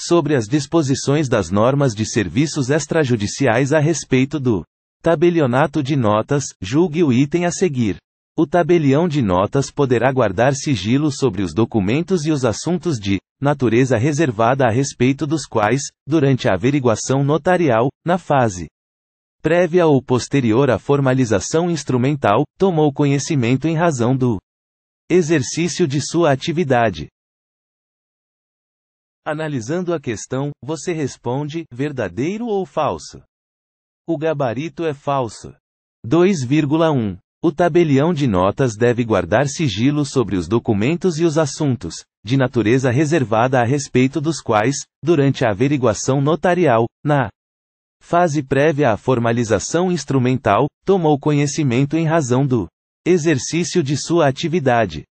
sobre as disposições das normas de serviços extrajudiciais a respeito do tabelionato de notas, julgue o item a seguir. O tabelião de notas poderá guardar sigilo sobre os documentos e os assuntos de natureza reservada a respeito dos quais, durante a averiguação notarial, na fase prévia ou posterior à formalização instrumental, tomou conhecimento em razão do exercício de sua atividade. Analisando a questão, você responde: verdadeiro ou falso? O gabarito é falso. 2,1. O tabelião de notas deve guardar sigilo sobre os documentos e os assuntos, de natureza reservada a respeito dos quais, durante a averiguação notarial, na fase prévia à formalização instrumental, tomou conhecimento em razão do exercício de sua atividade.